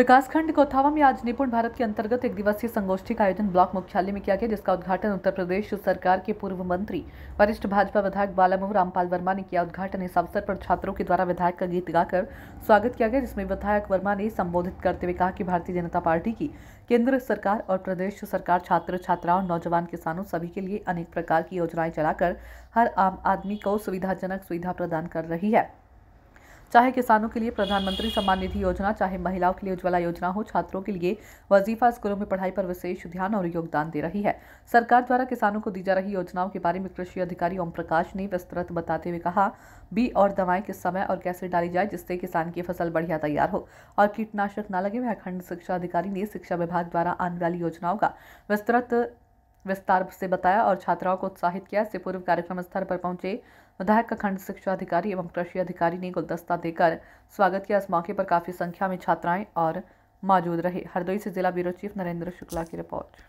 विकासखंड कोथावा में आज निपुण भारत के अंतर्गत एक दिवसीय संगोष्ठी का आयोजन ब्लॉक मुख्यालय में किया गया जिसका उद्घाटन उत्तर प्रदेश सरकार के पूर्व मंत्री वरिष्ठ भाजपा विधायक बालामोह रामपाल वर्मा ने किया उद्घाटन इस अवसर पर छात्रों के द्वारा विधायक का गीत गाकर स्वागत किया गया जिसमें विधायक वर्मा ने संबोधित करते हुए कहा कि भारतीय जनता पार्टी की केंद्र सरकार और प्रदेश सरकार छात्र छात्राओं नौजवान किसानों सभी के लिए अनेक प्रकार की योजनाएं चलाकर हर आम आदमी को सुविधाजनक सुविधा प्रदान कर रही है चाहे किसानों के लिए प्रधानमंत्री सम्मान निधि योजना चाहे महिलाओं के लिए उज्ज्वला योजना हो छात्रों के लिए वजीफा स्कूलों में पढ़ाई पर विशेष ध्यान और योगदान दे रही है सरकार द्वारा किसानों को दी जा रही योजनाओं के बारे में कृषि अधिकारी ओम प्रकाश ने विस्तृत बताते हुए कहा बी और दवाएं किस समय और कैसे डाली जाए जिससे किसान की फसल बढ़िया तैयार हो और कीटनाशक न लगे वह खंड शिक्षा अधिकारी ने शिक्षा विभाग द्वारा आने वाली योजनाओं का विस्तृत विस्तार से बताया और छात्राओं को उत्साहित किया इससे पूर्व कार्यक्रम स्थल पर पहुंचे विधायक का खंड शिक्षा अधिकारी एवं कृषि अधिकारी ने गुलदस्ता देकर स्वागत किया इस मौके पर काफ़ी संख्या में छात्राएं और मौजूद रहे हरदोई से जिला ब्यूरो चीफ नरेंद्र शुक्ला की रिपोर्ट